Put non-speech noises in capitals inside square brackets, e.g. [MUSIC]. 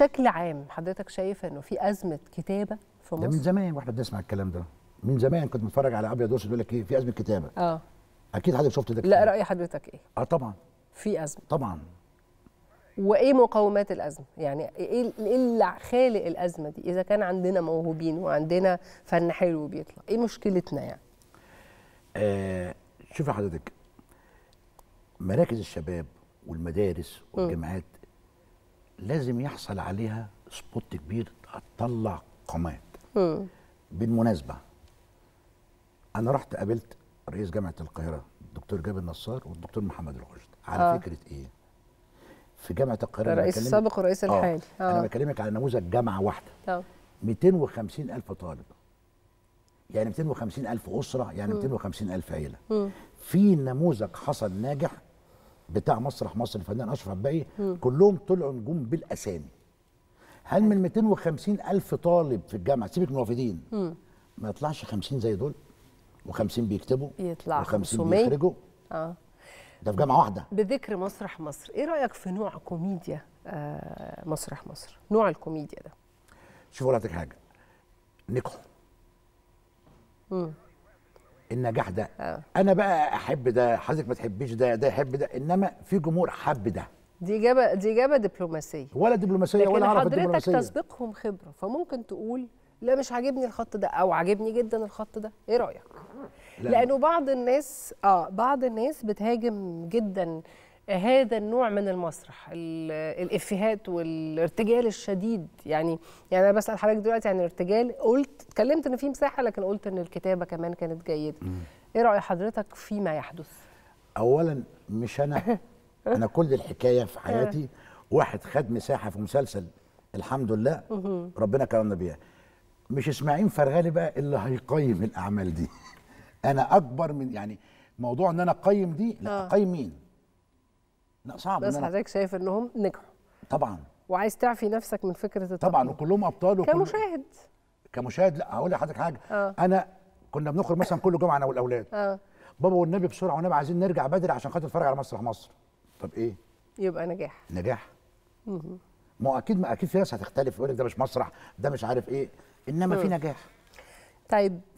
بشكل عام حضرتك شايف انه في ازمه كتابه في مصر؟ ده من زمان واحنا بنسمع الكلام ده من زمان كنت بتفرج على ابيض واسود يقول لك ايه في ازمه كتابه اه اكيد حضرتك شفت ده لا راي حضرتك ايه؟ اه طبعا في ازمه طبعا وايه مقومات الازمه؟ يعني ايه, إيه اللي خالق الازمه دي؟ اذا كان عندنا موهوبين وعندنا فن حلو بيطلع، ايه مشكلتنا يعني؟ آه شوف حضرتك مراكز الشباب والمدارس والجامعات لازم يحصل عليها سبوت كبير هتطلع قامات بالمناسبه انا رحت قابلت رئيس جامعه القاهره الدكتور جابر نصار والدكتور محمد الخشد على آه. فكره ايه في جامعه القاهره الرئيس السابق والرئيس الحالي آه. آه. انا بكلمك على نموذج جامعه واحده آه. 250 الف طالب يعني 250 الف اسره يعني 250 الف عيله م. في نموذج حصل ناجح بتاع مسرح مصر الفنان اشرف عباقي كلهم طلعوا نجوم بالاسامي هل من 250 الف طالب في الجامعه سيبك من الوافدين ما يطلعش 50 زي دول و50 بيكتبوا يطلع و50 بيخرجوا اه ده في جامعه واحده بذكر مسرح مصر ايه رايك في نوع كوميديا آه مسرح مصر نوع الكوميديا ده شوف اقول حاجه نجحوا النجاح ده أوه. انا بقى احب ده حضرتك ما تحبيش ده ده يحب ده انما في جمهور حب ده دي اجابه دي اجابه دبلوماسيه ولا دبلوماسيه ولا عرفت حضرتك تسبقهم خبره فممكن تقول لا مش عاجبني الخط ده او عاجبني جدا الخط ده ايه رايك لا. لانه بعض الناس اه بعض الناس بتهاجم جدا هذا النوع من المسرح الافيهات والارتجال الشديد يعني يعني انا بسال حضرتك دلوقتي عن الارتجال قلت اتكلمت ان في مساحه لكن قلت ان الكتابه كمان كانت جيده ايه راي حضرتك فيما يحدث اولا مش انا [LAUGHS] انا كل الحكايه في حياتي آه. واحد خد مساحه في مسلسل الحمد لله ربنا كرمنا بيها مش اسماعيل فرغالي بقى اللي هيقيم الاعمال دي [LAUGHS] انا اكبر من يعني موضوع ان انا اقيم دي لا آه. اقيم مين لا صعب بس حضرتك شايف انهم نجحوا طبعا وعايز تعفي نفسك من فكره التقييم طبعا وكلهم ابطال وكل... كمشاهد كمشاهد لا هقول لحضرتك حاجه آه. انا كنا بنخرج مثلا كل جمعه انا والاولاد آه. بابا والنبي بسرعه والنبي عايزين نرجع بدري عشان خاطر نتفرج على مسرح مصر طب ايه يبقى نجاح نجاح ما هو اكيد ما اكيد في ناس هتختلف يقول لك ده مش مسرح ده مش عارف ايه انما مم. في نجاح طيب